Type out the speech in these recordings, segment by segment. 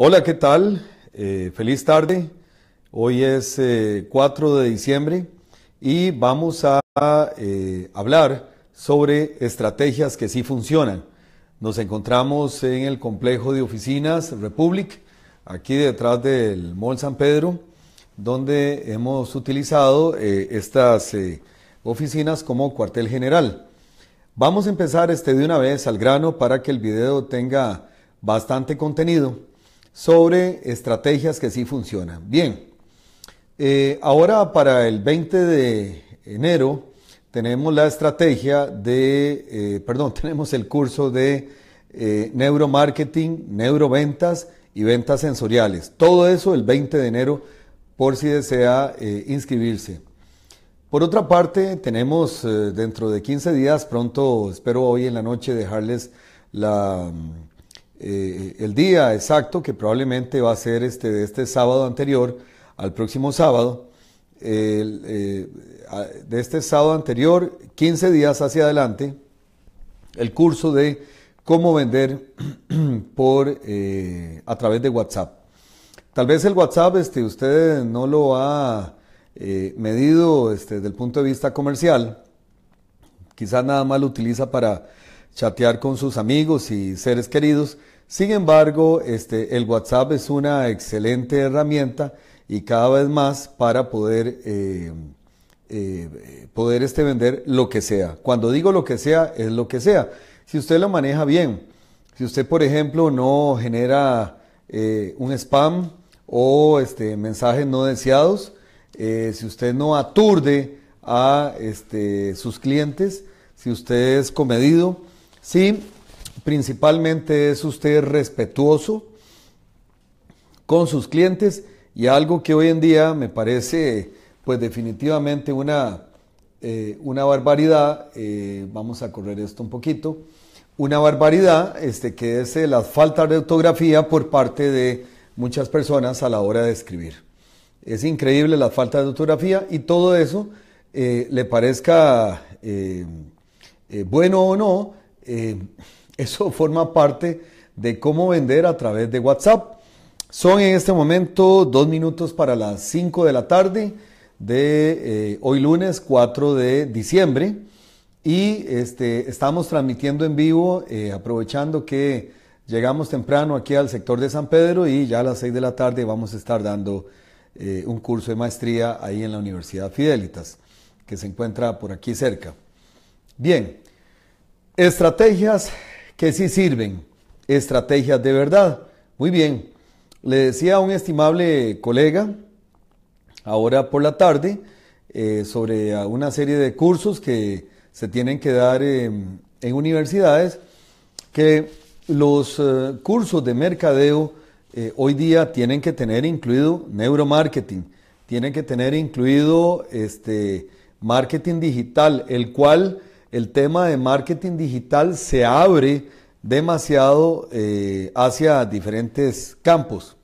Hola, ¿qué tal? Eh, feliz tarde. Hoy es 4 eh, de diciembre y vamos a eh, hablar sobre estrategias que sí funcionan. Nos encontramos en el complejo de oficinas Republic, aquí detrás del Mall San Pedro, donde hemos utilizado estas oficinas como cuartel general. Vamos a empezar este de una vez al grano para que el video tenga bastante contenido sobre estrategias que sí funcionan. Bien, eh, ahora para el 20 de enero tenemos la estrategia de, eh, perdón, tenemos el curso de eh, neuromarketing, neuroventas y ventas sensoriales. Todo eso el 20 de enero por si desea inscribirse. Por otra parte, tenemos dentro de 15 días, pronto espero hoy en la noche dejarles la mm, eh, el día exacto, que probablemente va a ser este, de este sábado anterior al próximo sábado, eh, de este sábado anterior, 15 días hacia adelante, el curso de cómo vender por, eh, a través de WhatsApp. Tal vez el WhatsApp este, usted no lo ha medido este, desde el punto de vista comercial, quizás nada más lo utiliza para chatear con sus amigos y seres queridos. Sin embargo, este, el WhatsApp es una excelente herramienta y cada vez más para poder, eh, eh, poder este vender lo que sea. Cuando digo lo que sea, es lo que sea. Si usted lo maneja bien, si usted, por ejemplo, no genera eh, un spam o este, mensajes no deseados, si usted no aturde a este, sus clientes, si usted es comedido, Sí, principalmente es usted respetuoso con sus clientes y algo que hoy en día me parece pues definitivamente una, eh, barbaridad, eh, vamos a correr esto un poquito, una barbaridad este, que es la falta de ortografía por parte de muchas personas a la hora de escribir. Es increíble la falta de ortografía y todo eso, eh, le parezca bueno o no, eh, eso forma parte de cómo vender a través de WhatsApp. Son en este momento dos minutos para las 5 de la tarde de eh, hoy lunes 4 de diciembre y este, estamos transmitiendo en vivo eh, aprovechando que llegamos temprano aquí al sector de San Pedro y ya a las 6 de la tarde vamos a estar dando un curso de maestría ahí en la Universidad Fidelitas que se encuentra por aquí cerca. Bien, Estrategias que sí sirven, estrategias de verdad. Muy bien, le decía a un estimable colega, ahora por la tarde, eh, sobre una serie de cursos que se tienen que dar en universidades, que los eh, cursos de mercadeo eh, hoy día tienen que tener incluido neuromarketing, tienen que tener incluido este, marketing digital, el cual el tema de marketing digital se abre demasiado eh, hacia diferentes campos.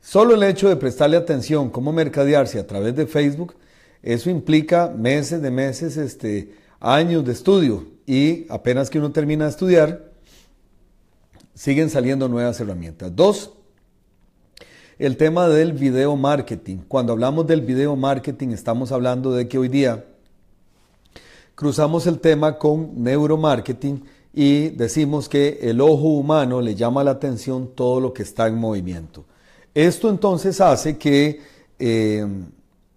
Solo el hecho de prestarle atención cómo mercadearse a través de Facebook, eso implica meses de meses, este, años de estudio y apenas que uno termina de estudiar, siguen saliendo nuevas herramientas. Dos, el tema del video marketing. Cuando hablamos del video marketing estamos hablando de que hoy día cruzamos el tema con neuromarketing y decimos que el ojo humano le llama la atención todo lo que está en movimiento. Esto entonces hace que eh,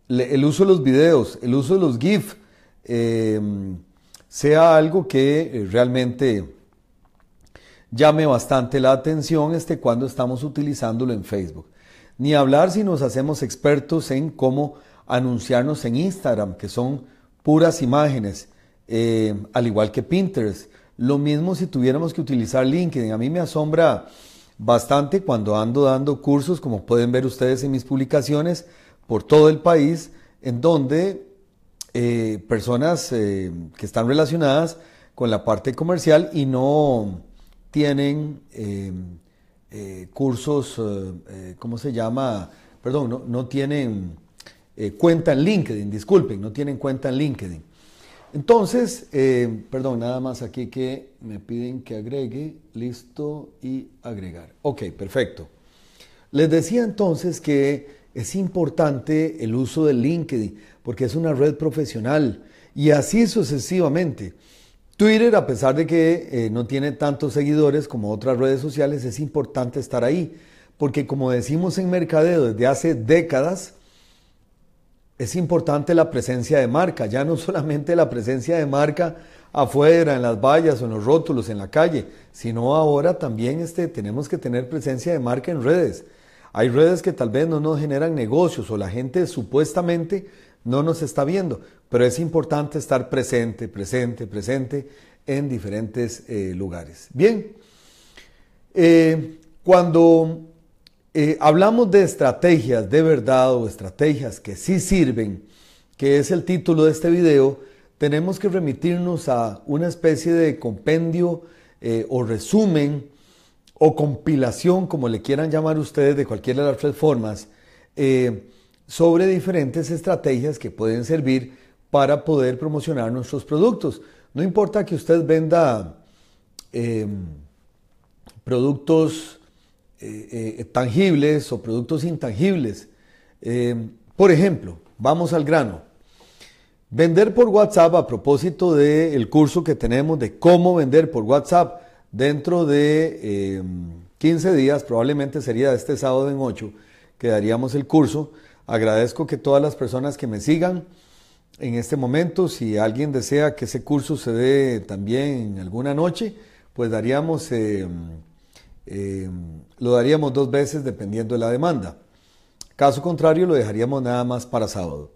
el uso de los videos, el uso de los GIF, em, sea algo que eh, realmente llame bastante la atención este, cuando estamos utilizándolo en Facebook. Ni hablar si nos hacemos expertos en cómo anunciarnos en Instagram, que son puras imágenes, eh, al igual que Pinterest. Lo mismo si tuviéramos que utilizar LinkedIn. A mí me asombra bastante cuando ando dando cursos, como pueden ver ustedes en mis publicaciones, por todo el país, en donde eh, personas eh, que están relacionadas con la parte comercial y no tienen em, cursos, ¿cómo se llama? Perdón, no tienen eh, cuenta en LinkedIn, disculpen, no tienen cuenta en LinkedIn. Entonces, eh, perdón, nada más aquí que me piden que agregue, listo y agregar. Ok, perfecto. Les decía entonces que es importante el uso de LinkedIn porque es una red profesional y así sucesivamente. Twitter, a pesar de que eh, no tiene tantos seguidores como otras redes sociales, es importante estar ahí porque como decimos en mercadeo desde hace décadas, es importante la presencia de marca, ya no solamente la presencia de marca afuera, en las vallas o en los rótulos, en la calle, sino ahora también este, tenemos que tener presencia de marca en redes. Hay redes que tal vez no nos generan negocios o la gente supuestamente no nos está viendo, pero es importante estar presente, presente, presente en diferentes eh, lugares. Bien, eh, cuando eh, hablamos de estrategias de verdad o estrategias que sí sirven, que es el título de este video, tenemos que remitirnos a una especie de compendio eh, o resumen o compilación, como le quieran llamar ustedes, de cualquiera de las plataformas, eh, sobre diferentes estrategias que pueden servir para poder promocionar nuestros productos. No importa que usted venda productos eh, eh, tangibles o productos intangibles. Eh, por ejemplo, vamos al grano. Vender por WhatsApp a propósito del curso que tenemos de cómo vender por WhatsApp dentro de 15 días, probablemente sería este sábado en 8, que daríamos el curso. Agradezco que todas las personas que me sigan en este momento, si alguien desea que ese curso se dé también alguna noche, pues daríamos eh, lo daríamos dos veces dependiendo de la demanda. Caso contrario, lo dejaríamos nada más para sábado.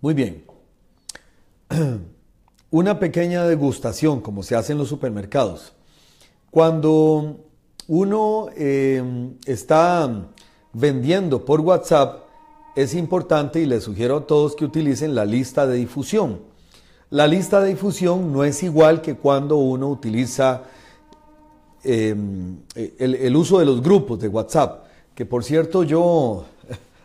Muy bien. Una pequeña degustación, como se hace en los supermercados. Cuando uno em, está vendiendo por WhatsApp, es importante y les sugiero a todos que utilicen la lista de difusión. La lista de difusión no es igual que cuando uno utiliza Em, el, uso de los grupos de WhatsApp, que por cierto yo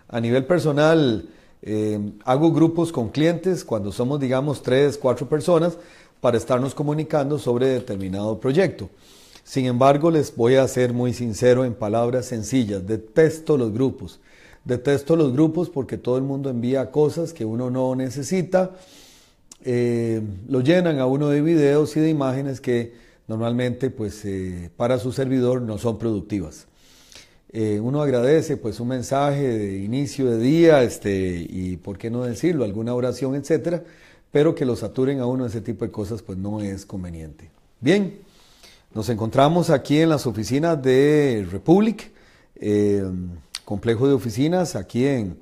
a nivel personal em, hago grupos con clientes cuando somos digamos tres, cuatro personas para estarnos comunicando sobre determinado proyecto. Sin embargo, les voy a ser muy sincero en palabras sencillas, detesto los grupos. Detesto los grupos porque todo el mundo envía cosas que uno no necesita, em, lo llenan a uno de videos y de imágenes que normalmente pues eh, para su servidor no son productivas. Eh, uno agradece pues un mensaje de inicio de día este, y por qué no decirlo, alguna oración, etcétera, pero que lo saturen a uno ese tipo de cosas pues no es conveniente. Bien, nos encontramos aquí en las oficinas de Republic, eh, complejo de oficinas, aquí en,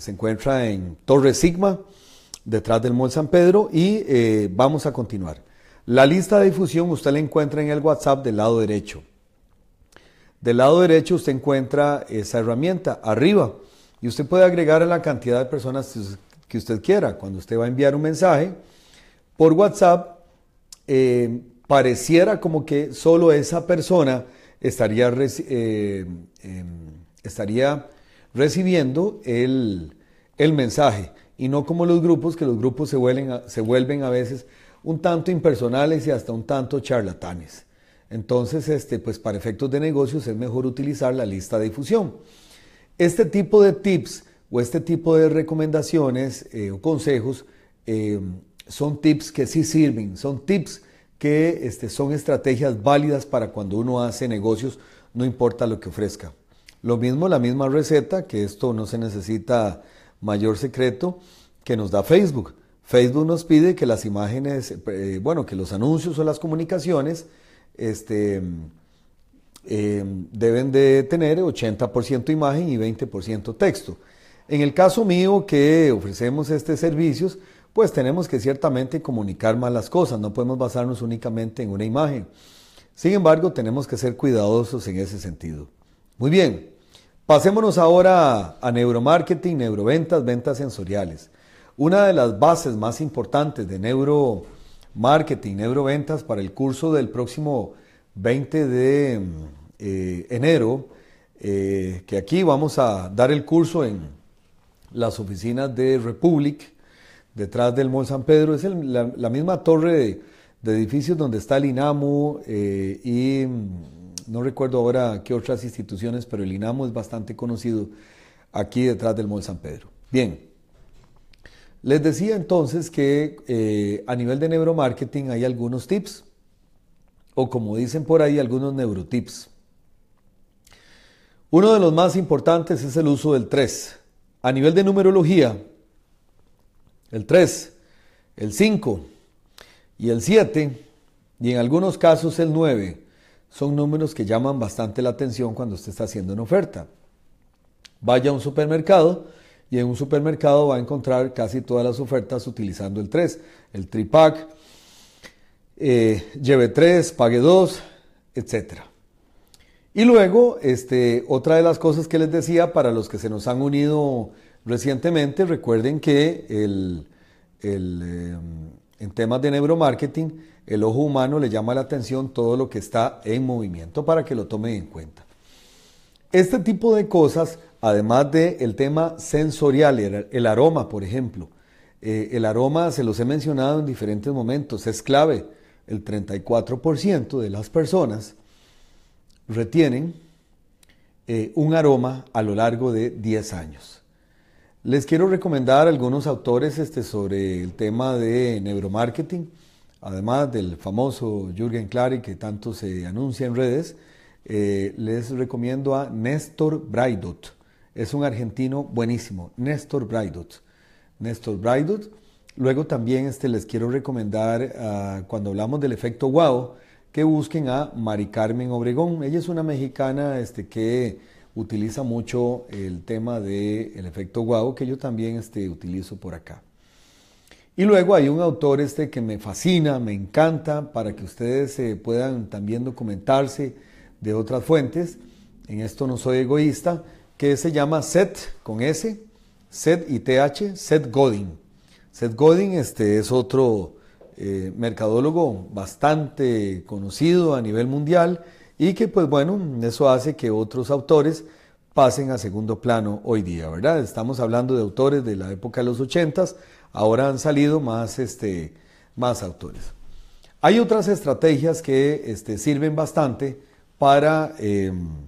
se encuentra en Torre Sigma, detrás del Mall San Pedro y vamos a continuar. La lista de difusión usted la encuentra en el WhatsApp del lado derecho. Del lado derecho usted encuentra esa herramienta arriba y usted puede agregar a la cantidad de personas que usted quiera. Cuando usted va a enviar un mensaje por WhatsApp, eh, pareciera como que solo esa persona estaría, eh, em, estaría recibiendo el, mensaje y no como los grupos, que los grupos se se vuelven a veces un tanto impersonales y hasta un tanto charlatanes. Entonces, este, pues para efectos de negocios es mejor utilizar la lista de difusión. Este tipo de tips o este tipo de recomendaciones eh, o consejos eh, son tips que sí sirven, son tips que este, son estrategias válidas para cuando uno hace negocios, no importa lo que ofrezca. Lo mismo, la misma receta, que esto no se necesita mayor secreto, que nos da Facebook. Facebook nos pide que las imágenes, eh, bueno, que los anuncios o las comunicaciones este, eh, deben de tener 80% imagen y 20% texto. En el caso mío que ofrecemos este servicios, pues tenemos que ciertamente comunicar más las cosas, no podemos basarnos únicamente en una imagen. Sin embargo, tenemos que ser cuidadosos en ese sentido. Muy bien, pasémonos ahora a neuromarketing, neuroventas, ventas sensoriales. Una de las bases más importantes de neuromarketing, neuroventas para el curso del próximo 20 de mm, eh, enero, eh, que aquí vamos a dar el curso en las oficinas de Republic, detrás del Mall San Pedro, es la, misma torre de, edificios donde está el INAMU eh, y mm, no recuerdo ahora qué otras instituciones, pero el INAMU es bastante conocido aquí detrás del Mall San Pedro. Bien, les decía entonces que eh, a nivel de neuromarketing hay algunos tips, o como dicen por ahí, algunos neurotips. Uno de los más importantes es el uso del 3. A nivel de numerología, el 3, el 5 y el 7, y en algunos casos el 9, son números que llaman bastante la atención cuando usted está haciendo una oferta. Vaya a un supermercado, y en un supermercado va a encontrar casi todas las ofertas utilizando el 3, el tripack, eh, lleve 3, pague 2, etc. Y luego, este, otra de las cosas que les decía para los que se nos han unido recientemente, recuerden que el, em, en temas de neuromarketing, el ojo humano le llama la atención todo lo que está en movimiento para que lo tome en cuenta. Este tipo de cosas además del el tema sensorial, el, aroma, por ejemplo. Eh, el aroma, se los he mencionado en diferentes momentos, es clave. El 34% de las personas retienen eh, un aroma a lo largo de 10 años. Les quiero recomendar algunos autores este, sobre el tema de neuromarketing, además del famoso Jürgen Clary que tanto se anuncia en redes. Eh, les recomiendo a Néstor Braidot es un argentino buenísimo, Néstor Braidut. Néstor Braidut. Luego también este, les quiero recomendar, ah, cuando hablamos del efecto wow, que busquen a Mari Carmen Obregón. Ella es una mexicana este, que utiliza mucho el tema del el efecto wow, que yo también este, utilizo por acá. Y luego hay un autor este que me fascina, me encanta, para que ustedes eh, puedan también documentarse de otras fuentes. En esto no soy egoísta, que se llama Seth, con S, Seth y TH, Seth Godin. Seth Godin este, es otro eh, mercadólogo bastante conocido a nivel mundial y que, pues bueno, eso hace que otros autores pasen a segundo plano hoy día, ¿verdad? Estamos hablando de autores de la época de los ochentas, ahora han salido más, este, más autores. Hay otras estrategias que este, sirven bastante para... Em,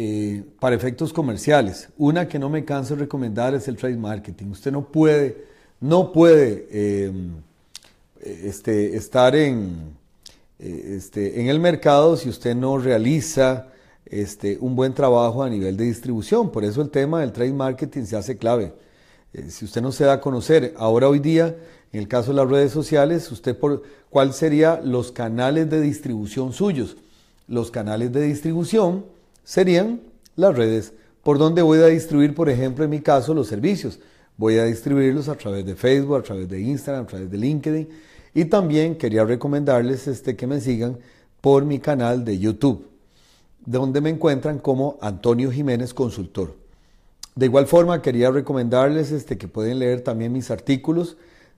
eh, para efectos comerciales. Una que no me canso de recomendar es el trade marketing. Usted no puede, no puede em, este, estar eh, este, en, el mercado si usted no realiza este, un buen trabajo a nivel de distribución. Por eso el tema del trade marketing se hace clave. Eh, si usted no se da a conocer, ahora hoy día, en el caso de las redes sociales, usted por cuál serían los canales de distribución suyos. Los canales de distribución serían las redes por donde voy a distribuir, por ejemplo, en mi caso, los servicios. Voy a distribuirlos a través de Facebook, a través de Instagram, a través de LinkedIn. Y también quería recomendarles este, que me sigan por mi canal de YouTube, donde me encuentran como Antonio Jiménez Consultor. De igual forma, quería recomendarles este, que pueden leer también mis artículos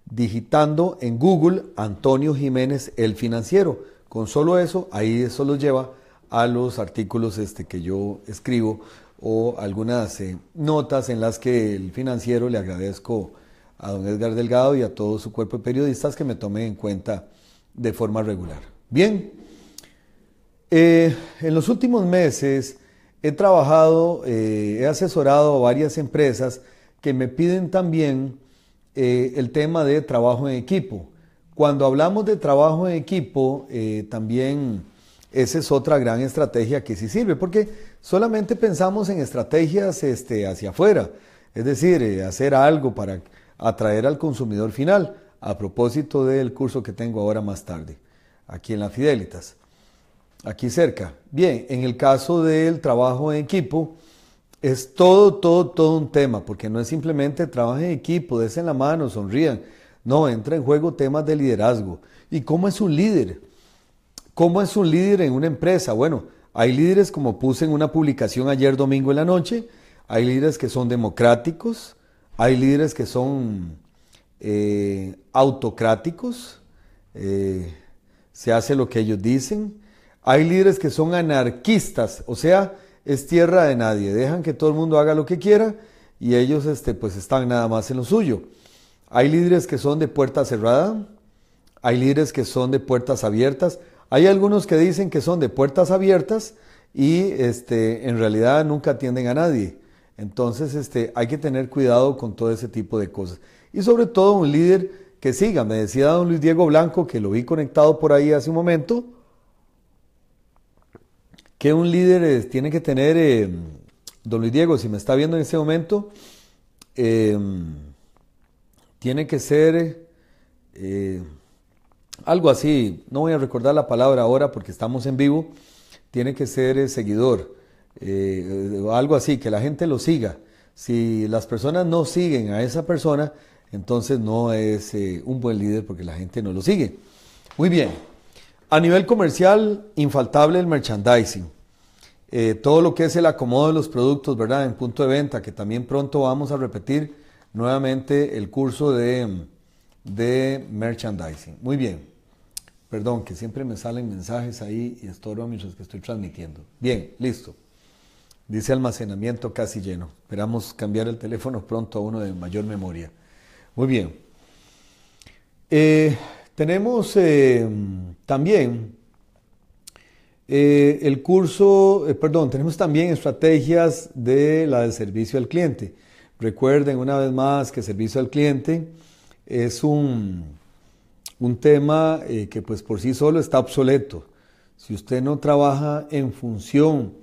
digitando en Google Antonio Jiménez el Financiero. Con solo eso, ahí eso los lleva a los artículos este, que yo escribo o algunas eh, notas en las que el financiero le agradezco a don Edgar Delgado y a todo su cuerpo de periodistas que me tomen en cuenta de forma regular. Bien, eh, en los últimos meses he trabajado, eh, he asesorado a varias empresas que me piden también el tema de trabajo en equipo. Cuando hablamos de trabajo en equipo, también esa es otra gran estrategia que sí sirve, porque solamente pensamos en estrategias este, hacia afuera, es decir, eh, hacer algo para atraer al consumidor final, a propósito del curso que tengo ahora más tarde, aquí en la Fidelitas, aquí cerca. Bien, en el caso del trabajo en equipo, es todo, todo, todo un tema, porque no es simplemente trabajo en equipo, desen la mano, sonrían. No, entra en juego temas de liderazgo. ¿Y cómo es un líder? ¿Cómo es un líder en una empresa? Bueno, hay líderes como puse en una publicación ayer domingo en la noche, hay líderes que son democráticos, hay líderes que son eh, autocráticos, eh, se hace lo que ellos dicen, hay líderes que son anarquistas, o sea, es tierra de nadie, dejan que todo el mundo haga lo que quiera y ellos este, pues están nada más en lo suyo. Hay líderes que son de puerta cerrada, hay líderes que son de puertas abiertas, hay algunos que dicen que son de puertas abiertas y este, en realidad nunca atienden a nadie. Entonces este, hay que tener cuidado con todo ese tipo de cosas. Y sobre todo un líder que siga. Me decía don Luis Diego Blanco, que lo vi conectado por ahí hace un momento, que un líder tiene que tener, eh, don Luis Diego, si me está viendo en este momento, eh, tiene que ser... Eh, algo así, no voy a recordar la palabra ahora porque estamos en vivo, tiene que ser eh, seguidor, eh, algo así, que la gente lo siga. Si las personas no siguen a esa persona, entonces no es eh, un buen líder porque la gente no lo sigue. Muy bien, a nivel comercial, infaltable el merchandising. todo lo que es el acomodo de los productos, ¿verdad? En punto de venta, que también pronto vamos a repetir nuevamente el curso de merchandising. Muy bien. Perdón, que siempre me salen mensajes ahí y estorbo mientras que estoy transmitiendo. Bien, listo. Dice almacenamiento casi lleno. Esperamos cambiar el teléfono pronto a uno de mayor memoria. Muy bien. Eh, tenemos eh, también eh, el curso, perdón, tenemos también estrategias de la de servicio al cliente. Recuerden una vez más que servicio al cliente es un un tema eh, que pues por sí solo está obsoleto. Si usted no trabaja en función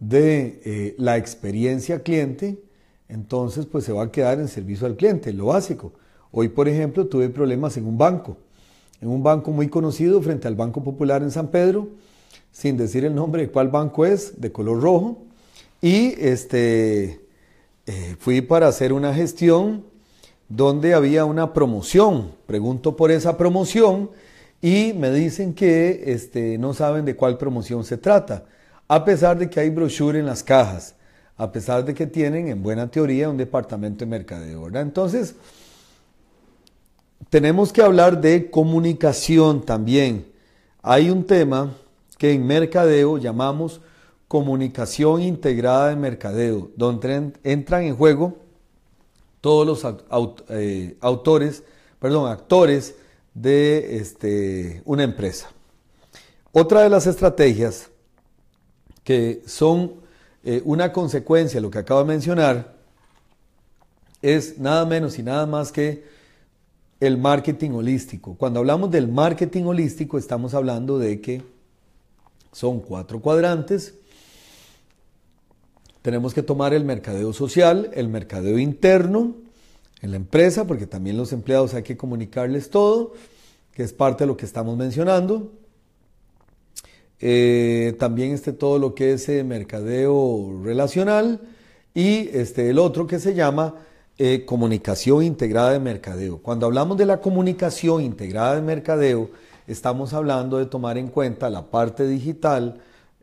de eh, la experiencia cliente, entonces pues se va a quedar en servicio al cliente, lo básico. Hoy, por ejemplo, tuve problemas en un banco, en un banco muy conocido frente al Banco Popular en San Pedro, sin decir el nombre de cuál banco es, de color rojo, y este, eh, fui para hacer una gestión donde había una promoción. Pregunto por esa promoción y me dicen que este, no saben de cuál promoción se trata, a pesar de que hay brochure en las cajas, a pesar de que tienen en buena teoría un departamento de mercadeo. ¿verdad? Entonces, tenemos que hablar de comunicación también. Hay un tema que en mercadeo llamamos comunicación integrada de mercadeo, donde entran en juego todos los eh, autores, perdón, actores de este, una empresa. Otra de las estrategias que son eh, una consecuencia de lo que acabo de mencionar es nada menos y nada más que el marketing holístico. Cuando hablamos del marketing holístico estamos hablando de que son cuatro cuadrantes, tenemos que tomar el mercadeo social, el mercadeo interno en la empresa, porque también los empleados hay que comunicarles todo, que es parte de lo que estamos mencionando. Eh, también este todo lo que es eh, mercadeo relacional y este, el otro que se llama eh, comunicación integrada de mercadeo. Cuando hablamos de la comunicación integrada de mercadeo, estamos hablando de tomar en cuenta la parte digital,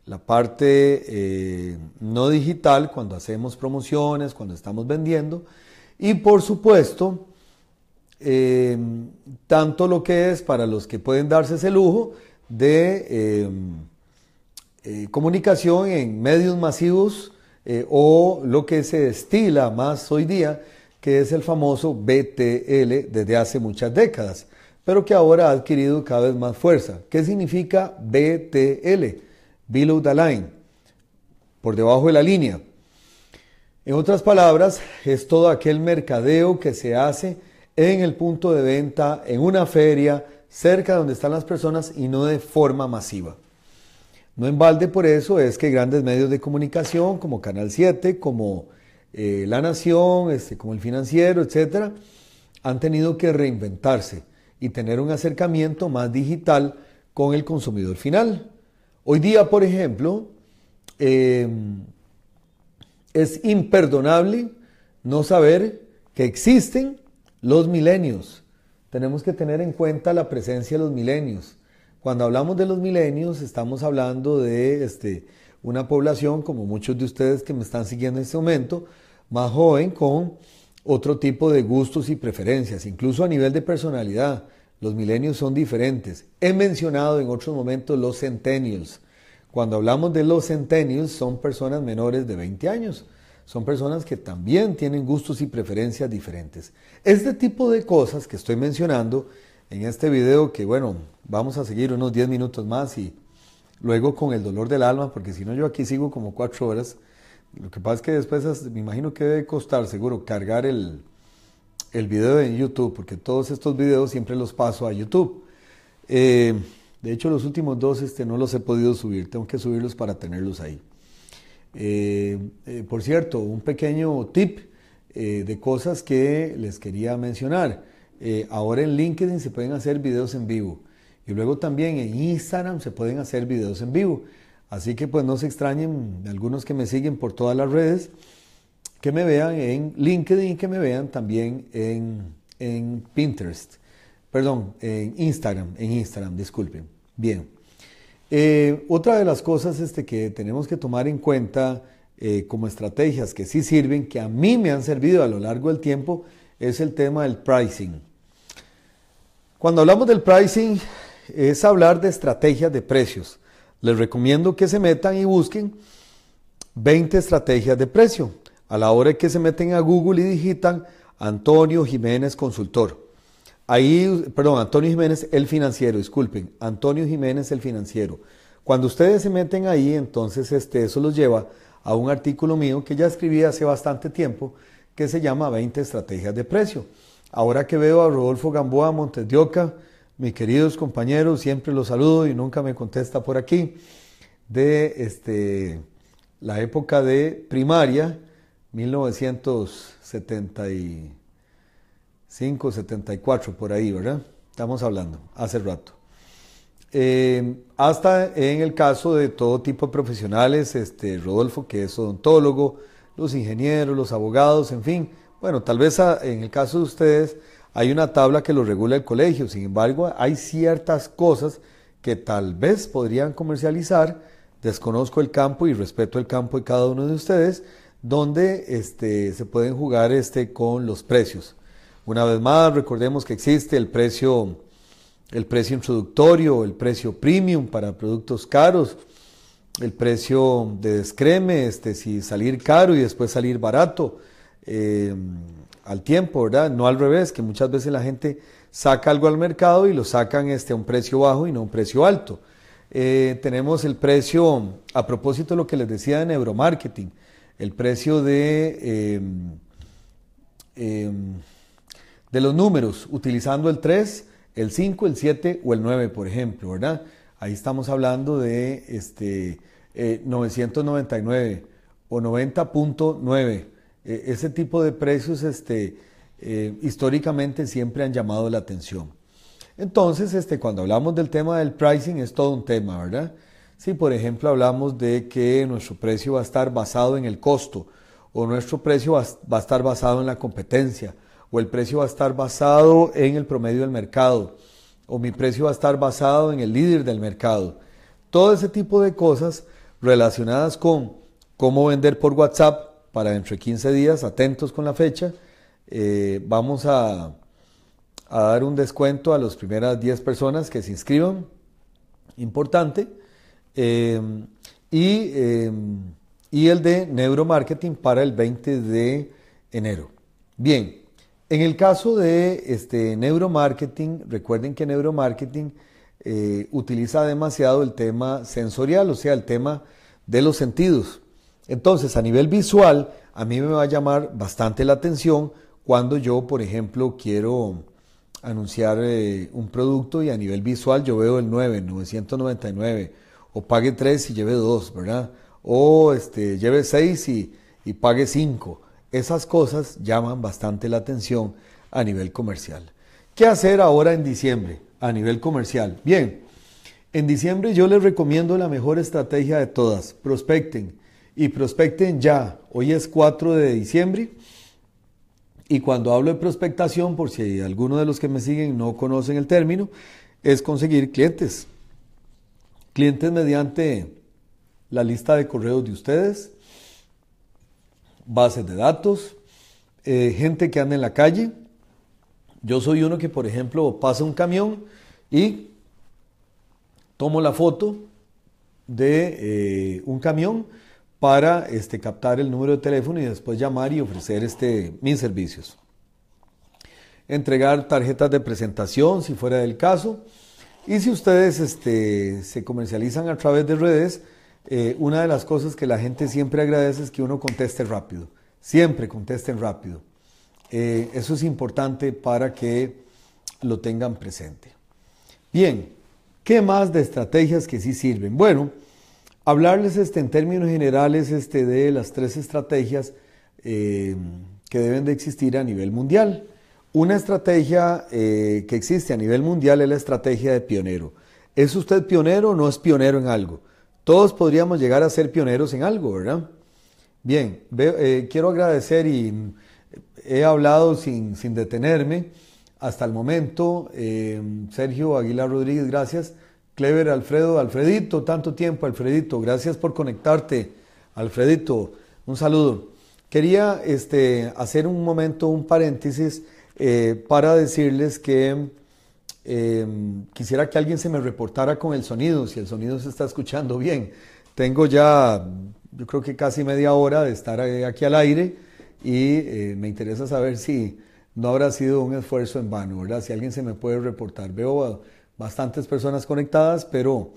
la parte eh, no digital, cuando hacemos promociones, cuando estamos vendiendo. Y por supuesto, em, tanto lo que es para los que pueden darse ese lujo de em, eh, comunicación en medios masivos eh, o lo que se destila más hoy día, que es el famoso BTL desde hace muchas décadas, pero que ahora ha adquirido cada vez más fuerza. ¿Qué significa BTL? below the line, por debajo de la línea. En otras palabras, es todo aquel mercadeo que se hace en el punto de venta, en una feria, cerca de donde están las personas y no de forma masiva. No en balde por eso es que grandes medios de comunicación como Canal 7, como eh, La Nación, este, como El Financiero, etcétera, han tenido que reinventarse y tener un acercamiento más digital con el consumidor final. Hoy día, por ejemplo, em, es imperdonable no saber que existen los milenios. Tenemos que tener en cuenta la presencia de los milenios. Cuando hablamos de los milenios, estamos hablando de este, una población, como muchos de ustedes que me están siguiendo en este momento, más joven, con otro tipo de gustos y preferencias, incluso a nivel de personalidad. Los milenios son diferentes. He mencionado en otros momentos los centennials. Cuando hablamos de los centennials, son personas menores de 20 años. Son personas que también tienen gustos y preferencias diferentes. Este tipo de cosas que estoy mencionando en este video, que bueno, vamos a seguir unos 10 minutos más y luego con el dolor del alma, porque si no yo aquí sigo como 4 horas. Lo que pasa es que después me imagino que debe costar seguro cargar el, el video en YouTube, porque todos estos videos siempre los paso a YouTube. Eh, de hecho, los últimos dos este, no los he podido subir, tengo que subirlos para tenerlos ahí. Eh, eh, por cierto, un pequeño tip de cosas que les quería mencionar. ahora en LinkedIn se pueden hacer videos en vivo y luego también en Instagram se pueden hacer videos en vivo. Así que pues no se extrañen algunos que me siguen por todas las redes que me vean en LinkedIn, y que me vean también en, Pinterest, perdón, en Instagram, en Instagram, disculpen. Bien. Eh, otra de las cosas este, que tenemos que tomar en cuenta eh, como estrategias que sí sirven, que a mí me han servido a lo largo del tiempo, es el tema del pricing. Cuando hablamos del pricing, es hablar de estrategias de precios. Les recomiendo que se metan y busquen 20 estrategias de precio a la hora que se meten a Google y digitan Antonio Jiménez Consultor. Ahí, perdón, Antonio Jiménez el financiero, disculpen, Antonio Jiménez el financiero. Cuando ustedes se meten ahí, entonces este, eso los lleva a un artículo mío que ya escribí hace bastante tiempo que se llama 20 estrategias de precio. Ahora que veo a Rodolfo Gamboa Montes de mis queridos compañeros, siempre los saludo y nunca me contesta por aquí, de este, la época de primaria, 1975, 74, por ahí, ¿verdad? Estamos hablando, hace rato. Eh, hasta en el caso de todo tipo de profesionales, este, Rodolfo, que es odontólogo, los ingenieros, los abogados, en fin. Bueno, tal vez en el caso de ustedes hay una tabla que lo regula el colegio, sin embargo, hay ciertas cosas que tal vez podrían comercializar. Desconozco el campo y respeto el campo de cada uno de ustedes, donde este, se pueden jugar este, con los precios. Una vez más, recordemos que existe el precio, introductorio, el precio premium para productos caros, el precio de descreme, este, si salir caro y después salir barato em, al tiempo, ¿verdad? No al revés, que muchas veces la gente saca algo al mercado y lo sacan este, a un precio bajo y no a un precio alto. Eh, tenemos el precio, a propósito de lo que les decía de neuromarketing, el precio de, em, em, de los números, utilizando el 3, el 5, el 7 o el 9, por ejemplo, ¿verdad? Ahí estamos hablando de este, 999 eh, o 90.9. E, ese tipo de precios este, eh, históricamente siempre han llamado la atención. Entonces, este, cuando hablamos del tema del pricing es todo un tema, ¿verdad? Si, por ejemplo, hablamos de que nuestro precio va a estar basado en el costo, o nuestro precio va a estar basado en la competencia, o el precio va a estar basado en el promedio del mercado, o mi precio va a estar basado en el líder del mercado. Todo ese tipo de cosas relacionadas con cómo vender por WhatsApp para dentro de 15 días, atentos con la fecha, eh, vamos a, a dar un descuento a las primeras 10 personas que se inscriban. Importante Em, em, y, el de neuromarketing para el 20 de enero. Bien, en el caso de este, neuromarketing, recuerden que neuromarketing eh, utiliza demasiado el tema sensorial, o sea, el tema de los sentidos. Entonces, a nivel visual, a mí me va a llamar bastante la atención cuando yo, por ejemplo, quiero anunciar eh, un producto y a nivel visual yo veo el 9, 999 o pague tres y lleve dos, ¿verdad? O este, lleve seis y, y pague cinco. Esas cosas llaman bastante la atención a nivel comercial. ¿Qué hacer ahora en diciembre a nivel comercial? Bien, en diciembre yo les recomiendo la mejor estrategia de todas. Prospecten y prospecten ya. Hoy es 4 de diciembre. Y cuando hablo de prospectación, por si alguno de los que me siguen no conocen el término, es conseguir clientes, clientes mediante la lista de correos de ustedes, bases de datos, eh, gente que anda en la calle. Yo soy uno que, por ejemplo, pasa un camión y tomo la foto de eh, un camión para este, captar el número de teléfono y después llamar y ofrecer este, mis servicios. Entregar tarjetas de presentación si fuera del caso. Y si ustedes este, se comercializan a través de redes, eh, una de las cosas que la gente siempre agradece es que uno conteste rápido. Siempre contesten rápido. Eh, eso es importante para que lo tengan presente. Bien, ¿qué más de estrategias que sí sirven? Bueno, hablarles este, en términos generales este, de las tres estrategias eh, que deben de existir a nivel mundial. Una estrategia eh, que existe a nivel mundial es la estrategia de pionero. ¿Es usted pionero o no es pionero en algo? Todos podríamos llegar a ser pioneros en algo, ¿verdad? Bien, eh, quiero agradecer y eh, he hablado sin, detenerme hasta el momento. Sergio Aguilar Rodríguez, gracias. Clever Alfredo, Alfredito, tanto tiempo, Alfredito, gracias por conectarte. Alfredito, un saludo. Quería este, hacer un momento, un paréntesis eh, para decirles que em, quisiera que alguien se me reportara con el sonido, si el sonido se está escuchando bien. Tengo ya, yo creo que casi media hora de estar eh, aquí al aire y eh, me interesa saber si no habrá sido un esfuerzo en vano, ¿verdad? Si alguien se me puede reportar. Veo bastantes personas conectadas, pero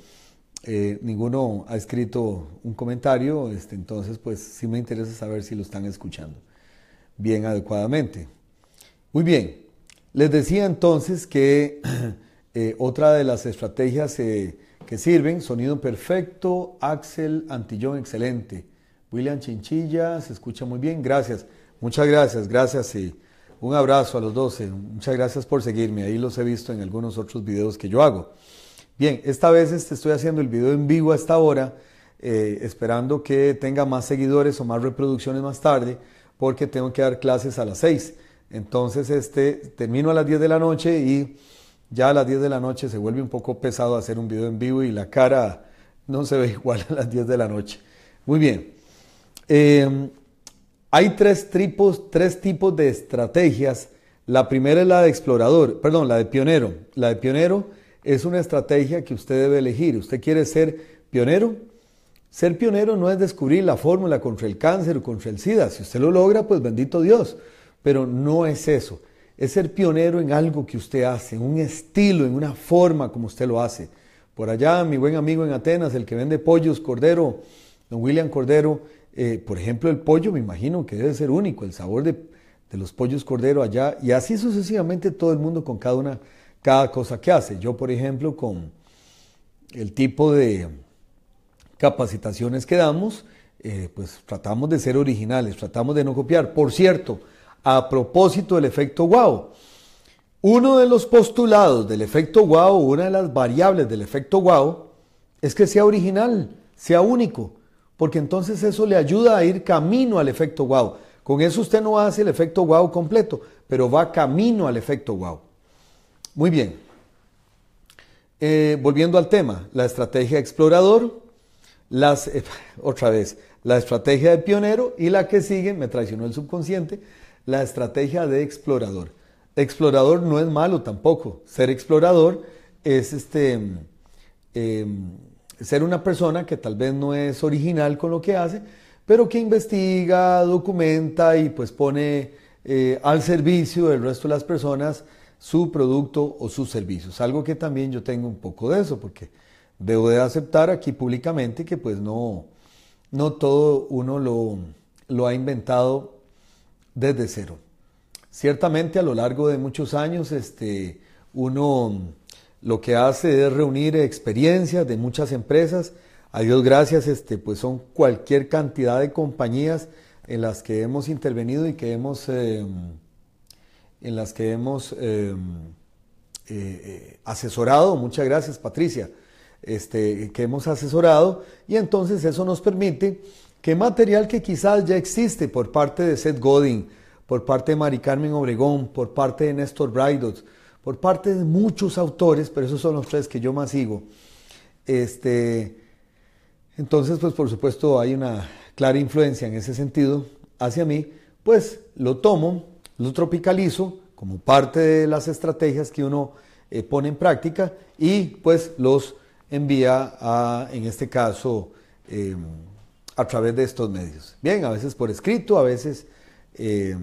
ninguno ha escrito un comentario, este, entonces pues sí me interesa saber si lo están escuchando bien adecuadamente. Muy bien, les decía entonces que eh, otra de las estrategias eh, que sirven, sonido perfecto, Axel Antillón, excelente. William Chinchilla, se escucha muy bien, gracias. Muchas gracias, gracias y un abrazo a los 12. Eh. Muchas gracias por seguirme, ahí los he visto en algunos otros videos que yo hago. Bien, esta vez este, estoy haciendo el video en vivo a esta hora, esperando que tenga más seguidores o más reproducciones más tarde, porque tengo que dar clases a las 6. Entonces, este, termino a las 10 de la noche y ya a las 10 de la noche se vuelve un poco pesado hacer un video en vivo y la cara no se ve igual a las 10 de la noche. Muy bien. Em, hay tres tipos, tres tipos de estrategias. La primera es la de explorador, perdón, la de pionero. La de pionero es una estrategia que usted debe elegir. ¿Usted quiere ser pionero? Ser pionero no es descubrir la fórmula contra el cáncer o contra el SIDA. Si usted lo logra, pues bendito Dios pero no es eso. Es ser pionero en algo que usted hace, en un estilo, en una forma como usted lo hace. Por allá, mi buen amigo en Atenas, el que vende pollos, Cordero, don William Cordero, eh, por ejemplo, el pollo me imagino que debe ser único, el sabor de, los pollos Cordero allá, y así sucesivamente todo el mundo con cada una, cada cosa que hace. Yo, por ejemplo, con el tipo de capacitaciones que damos, eh, pues tratamos de ser originales, tratamos de no copiar. Por cierto, a propósito del efecto wow. Uno de los postulados del efecto wow, una de las variables del efecto wow, es que sea original, sea único, porque entonces eso le ayuda a ir camino al efecto wow. Con eso usted no hace el efecto wow completo, pero va camino al efecto wow. Muy bien. Eh, volviendo al tema, la estrategia explorador, las, otra vez, la estrategia de pionero y la que sigue, me traicionó el subconsciente, la estrategia de explorador. Explorador no es malo tampoco. Ser explorador es este, em, ser una persona que tal vez no es original con lo que hace, pero que investiga, documenta y pues pone eh, al servicio del resto de las personas su producto o sus servicios. Algo que también yo tengo un poco de eso, porque debo de aceptar aquí públicamente que pues no, no todo uno lo, lo ha inventado desde cero. Ciertamente a lo largo de muchos años este, uno lo que hace es reunir experiencias de muchas empresas. A Dios gracias, este, pues son cualquier cantidad de compañías en las que hemos intervenido y que hemos, em, en las que hemos em, eh, eh, asesorado. Muchas gracias, Patricia. Este, que hemos asesorado y entonces eso nos permite que material que quizás ya existe por parte de Seth Godin, por parte de Mari Carmen Obregón, por parte de Néstor Braidot, por parte de muchos autores, pero esos son los tres que yo más sigo. Este, entonces, pues por supuesto hay una clara influencia en ese sentido hacia mí, pues lo tomo, lo tropicalizo como parte de las estrategias que uno eh, pone en práctica y pues los envía a, en este caso, em, a través de estos medios. Bien, a veces por escrito, a veces eh,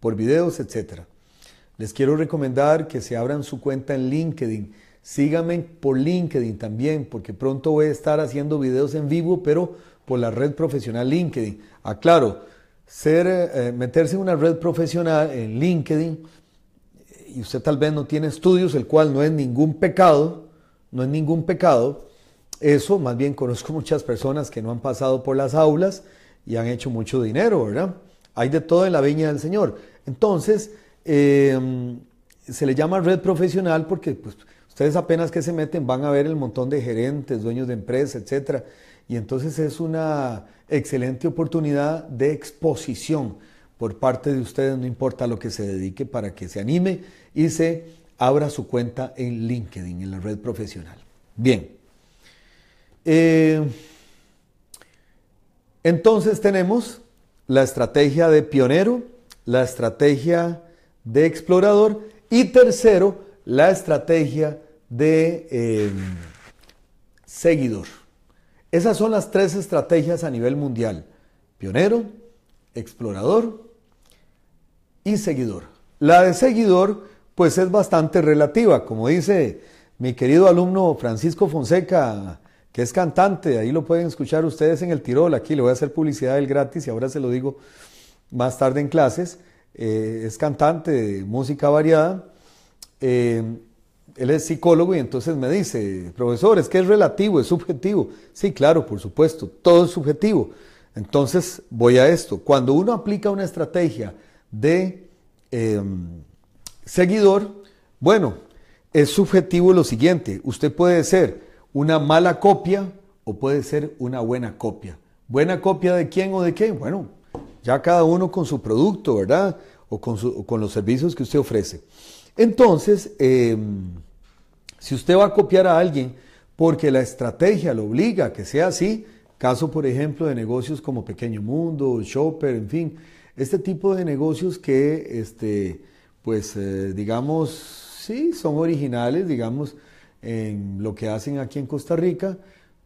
por videos, etc. Les quiero recomendar que se abran su cuenta en LinkedIn. Síganme por LinkedIn también, porque pronto voy a estar haciendo videos en vivo, pero por la red profesional LinkedIn. Aclaro, ser, eh, eh, meterse en una red profesional en LinkedIn y usted tal vez no tiene estudios, el cual no es ningún pecado, no es ningún pecado, eso, más bien conozco muchas personas que no han pasado por las aulas y han hecho mucho dinero, ¿verdad? Hay de todo en la viña del Señor. Entonces, em, se le llama red profesional porque pues, ustedes apenas que se meten van a ver el montón de gerentes, dueños de empresas, etc. Y entonces es una excelente oportunidad de exposición por parte de ustedes, no importa lo que se dedique, para que se anime y se abra su cuenta en LinkedIn, en la red profesional. Bien. Eh, entonces tenemos la estrategia de pionero, la estrategia de explorador y tercero, la estrategia de eh, seguidor. Esas son las tres estrategias a nivel mundial. Pionero, explorador y seguidor. La de seguidor pues es bastante relativa, como dice mi querido alumno Francisco Fonseca, que es cantante, ahí lo pueden escuchar ustedes en el Tirol, aquí le voy a hacer publicidad del gratis y ahora se lo digo más tarde en clases, eh, es cantante de música variada, eh, él es psicólogo y entonces me dice, profesor, es que es relativo, es subjetivo. Sí, claro, por supuesto, todo es subjetivo. Entonces voy a esto, cuando uno aplica una estrategia de em, seguidor, bueno, es subjetivo lo siguiente, usted puede ser, una mala copia o puede ser una buena copia. ¿Buena copia de quién o de qué? Bueno, ya cada uno con su producto, ¿verdad? O con, los servicios que usted ofrece. Entonces, em, si usted va a copiar a alguien porque la estrategia lo obliga a que sea así, caso por ejemplo de negocios como Pequeño Mundo, Shopper, en fin, este tipo de negocios que, este, pues eh, digamos, sí, son originales, digamos, en lo que hacen aquí en Costa Rica,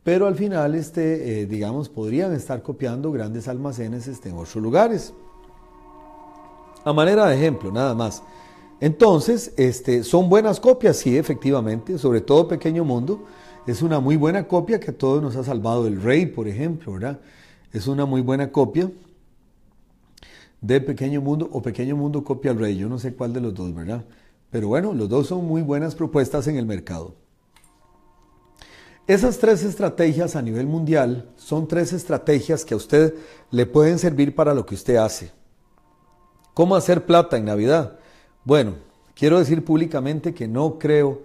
pero al final, este, eh, digamos, podrían estar copiando grandes almacenes este, en otros lugares. A manera de ejemplo, nada más. Entonces, este, son buenas copias, sí, efectivamente, sobre todo Pequeño Mundo. Es una muy buena copia que a todos nos ha salvado el rey, por ejemplo, ¿verdad? Es una muy buena copia de Pequeño Mundo o Pequeño Mundo copia al rey, yo no sé cuál de los dos, ¿verdad? Pero bueno, los dos son muy buenas propuestas en el mercado. Esas tres estrategias a nivel mundial son tres estrategias que a usted le pueden servir para lo que usted hace. ¿Cómo hacer plata en Navidad? Bueno, quiero decir públicamente que no creo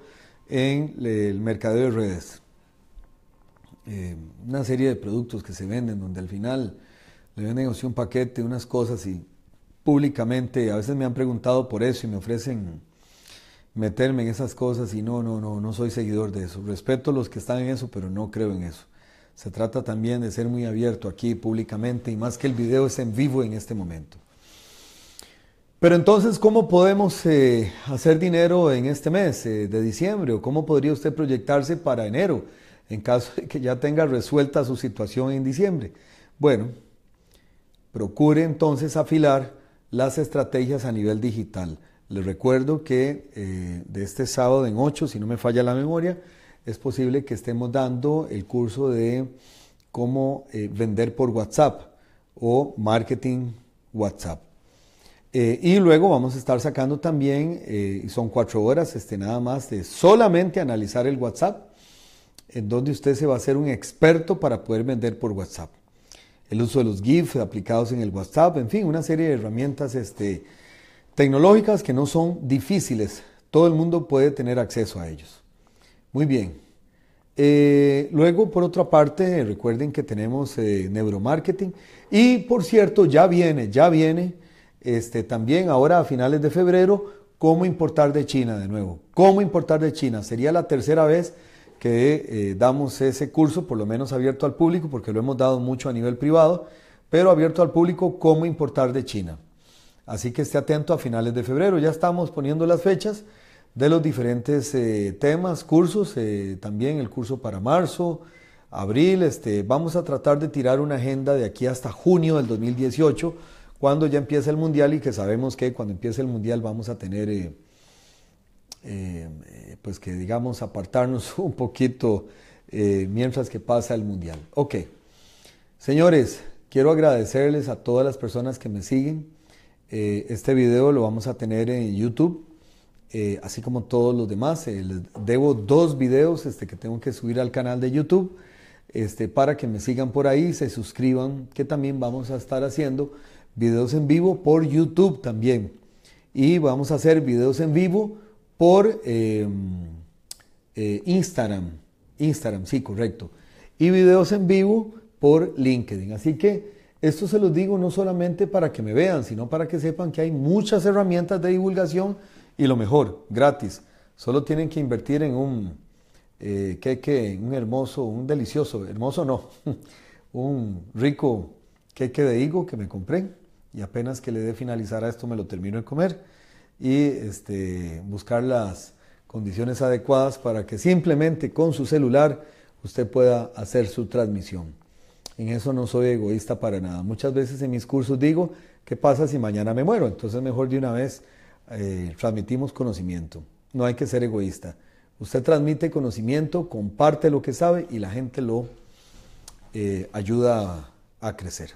en el mercadeo de redes. Eh, una serie de productos que se venden donde al final le venden un paquete, unas cosas y públicamente, a veces me han preguntado por eso y me ofrecen meterme en esas cosas y no, no, no, no soy seguidor de eso. Respeto a los que están en eso, pero no creo en eso. Se trata también de ser muy abierto aquí públicamente y más que el video es en vivo en este momento. Pero entonces, ¿cómo podemos eh, hacer dinero en este mes eh, de diciembre? ¿O cómo podría usted proyectarse para enero en caso de que ya tenga resuelta su situación en diciembre? Bueno, procure entonces afilar las estrategias a nivel digital. Les recuerdo que eh, de este sábado en 8, si no me falla la memoria, es posible que estemos dando el curso de cómo eh, vender por WhatsApp o marketing WhatsApp. Eh, y luego vamos a estar sacando también, y son cuatro horas, este, nada más de solamente analizar el WhatsApp, en donde usted se va a hacer un experto para poder vender por WhatsApp. El uso de los GIFs aplicados en el WhatsApp, en fin, una serie de herramientas este, tecnológicas que no son difíciles. Todo el mundo puede tener acceso a ellos. Muy bien. Eh, luego, por otra parte, recuerden que tenemos eh, neuromarketing. Y por cierto, ya viene, ya viene, este, también ahora a finales de febrero, cómo importar de China de nuevo. Cómo importar de China. Sería la tercera vez que eh, damos ese curso, por lo menos abierto al público, porque lo hemos dado mucho a nivel privado, pero abierto al público, cómo importar de China. Así que esté atento a finales de febrero. Ya estamos poniendo las fechas de los diferentes eh, temas, cursos, eh, también el curso para marzo, abril. Este, vamos a tratar de tirar una agenda de aquí hasta junio del 2018, cuando ya empieza el Mundial y que sabemos que cuando empiece el Mundial vamos a tener, eh, pues que digamos, apartarnos un poquito mientras que pasa el Mundial. Ok, señores, quiero agradecerles a todas las personas que me siguen eh, este video lo vamos a tener en YouTube, eh, así como todos los demás. Eh, debo dos videos este, que tengo que subir al canal de YouTube este, para que me sigan por ahí, se suscriban, que también vamos a estar haciendo videos en vivo por YouTube también. Y vamos a hacer videos en vivo por em, Instagram. Instagram, sí, correcto. Y videos en vivo por LinkedIn. Así que esto se los digo no solamente para que me vean, sino para que sepan que hay muchas herramientas de divulgación y lo mejor, gratis. Solo tienen que invertir en un eh, queque, un hermoso, un delicioso, hermoso no, un rico queque de higo que me compré y apenas que le dé finalizar a esto me lo termino de comer y este, buscar las condiciones adecuadas para que simplemente con su celular usted pueda hacer su transmisión. En eso no soy egoísta para nada. Muchas veces en mis cursos digo, ¿qué pasa si mañana me muero? Entonces mejor de una vez eh, transmitimos conocimiento. No hay que ser egoísta. Usted transmite conocimiento, comparte lo que sabe y la gente lo eh, ayuda a, a crecer.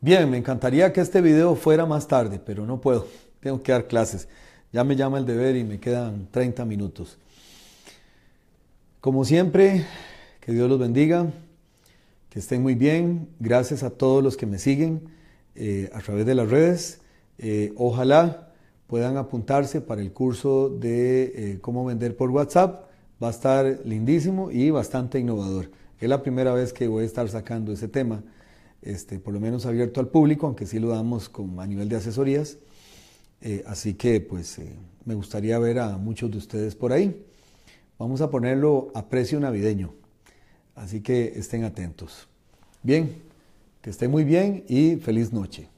Bien, me encantaría que este video fuera más tarde, pero no puedo. Tengo que dar clases. Ya me llama el deber y me quedan 30 minutos. Como siempre, que Dios los bendiga estén muy bien. Gracias a todos los que me siguen eh, a través de las redes. Eh, ojalá puedan apuntarse para el curso de eh, cómo vender por WhatsApp. Va a estar lindísimo y bastante innovador. Es la primera vez que voy a estar sacando ese tema, este, por lo menos abierto al público, aunque sí lo damos con, a nivel de asesorías. así que pues me gustaría ver a muchos de ustedes por ahí. Vamos a ponerlo a precio navideño. Así que estén atentos. Bien, que estén muy bien y feliz noche.